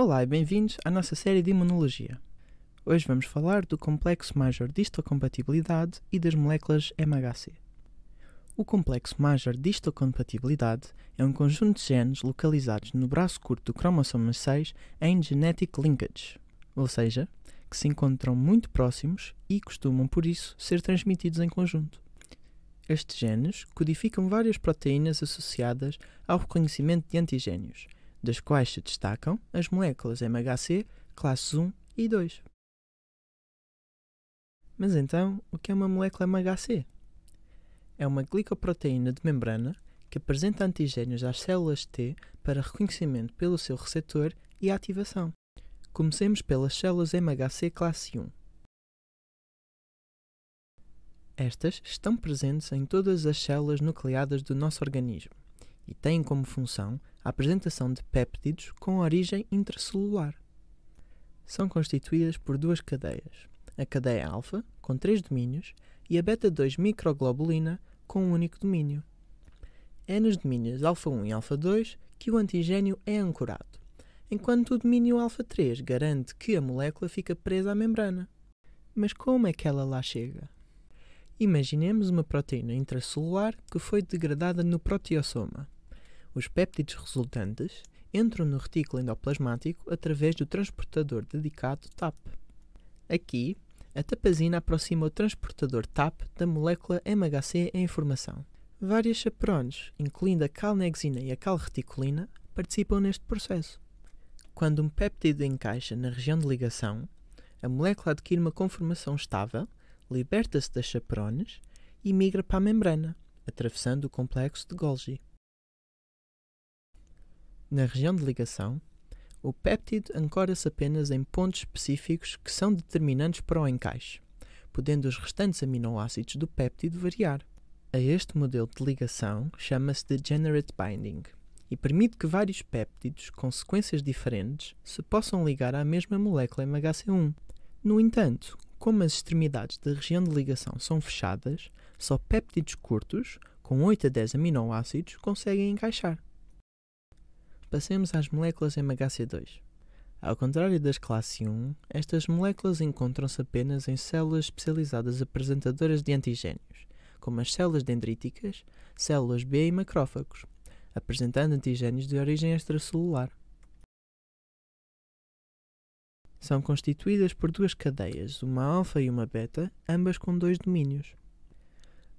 Olá e bem-vindos à nossa série de imunologia. Hoje vamos falar do complexo major de histocompatibilidade e das moléculas MHC. O complexo major de histocompatibilidade é um conjunto de genes localizados no braço curto do cromossomo 6 em genetic linkage, ou seja, que se encontram muito próximos e costumam, por isso, ser transmitidos em conjunto. Estes genes codificam várias proteínas associadas ao reconhecimento de antigênios das quais se destacam as moléculas MHC classes 1 e 2. Mas então, o que é uma molécula MHC? É uma glicoproteína de membrana que apresenta antigénios às células T para reconhecimento pelo seu receptor e ativação. Comecemos pelas células MHC classe 1. Estas estão presentes em todas as células nucleadas do nosso organismo e têm como função a apresentação de péptidos com origem intracelular. São constituídas por duas cadeias, a cadeia alfa, com três domínios, e a beta-2 microglobulina, com um único domínio. É nos domínios alfa-1 e alfa-2 que o antigênio é ancorado, enquanto o domínio alfa-3 garante que a molécula fica presa à membrana. Mas como é que ela lá chega? Imaginemos uma proteína intracelular que foi degradada no proteossoma. Os péptidos resultantes entram no retículo endoplasmático através do transportador dedicado TAP. Aqui, a tapazina aproxima o transportador TAP da molécula MHC em formação. Várias chaperones, incluindo a calnexina e a calreticulina, participam neste processo. Quando um péptido encaixa na região de ligação, a molécula adquire uma conformação estável, liberta-se das chaperones e migra para a membrana, atravessando o complexo de Golgi. Na região de ligação, o péptido ancora-se apenas em pontos específicos que são determinantes para o encaixe, podendo os restantes aminoácidos do péptido variar. A este modelo de ligação chama-se degenerate binding e permite que vários péptidos com sequências diferentes se possam ligar à mesma molécula MHC1. No entanto, como as extremidades da região de ligação são fechadas, só péptidos curtos, com 8 a 10 aminoácidos, conseguem encaixar. Passemos às moléculas MHC2. Ao contrário das classe 1, estas moléculas encontram-se apenas em células especializadas apresentadoras de antigénios, como as células dendríticas, células B e macrófagos, apresentando antigénios de origem extracelular. São constituídas por duas cadeias, uma alfa e uma beta, ambas com dois domínios.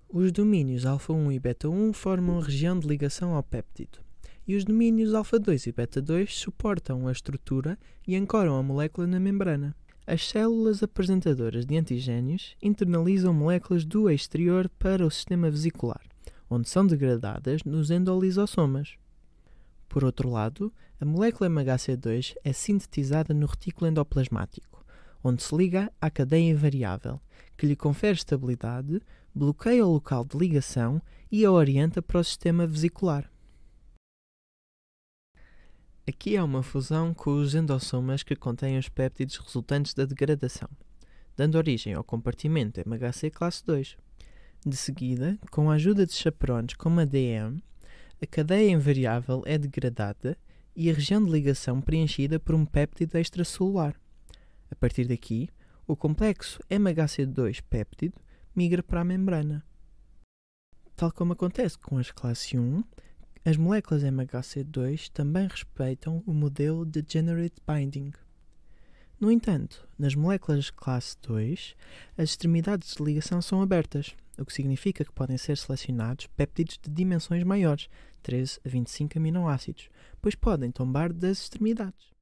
Os domínios alfa 1 e beta 1 formam a região de ligação ao péptido e os domínios alfa-2 e beta-2 suportam a estrutura e ancoram a molécula na membrana. As células apresentadoras de antigênios internalizam moléculas do exterior para o sistema vesicular, onde são degradadas nos endolisossomas. Por outro lado, a molécula MHC2 é sintetizada no retículo endoplasmático, onde se liga à cadeia variável, que lhe confere estabilidade, bloqueia o local de ligação e a orienta para o sistema vesicular. Aqui há uma fusão com os endossomas que contêm os péptidos resultantes da degradação, dando origem ao compartimento MHC classe 2. De seguida, com a ajuda de chaperones como a DM, a cadeia invariável é degradada e a região de ligação preenchida por um péptido extracelular. A partir daqui, o complexo MHC2-péptido migra para a membrana. Tal como acontece com as classe 1, as moléculas MHC2 também respeitam o modelo de Generate Binding. No entanto, nas moléculas classe 2, as extremidades de ligação são abertas, o que significa que podem ser selecionados péptidos de dimensões maiores, 13 a 25 aminoácidos, pois podem tombar das extremidades.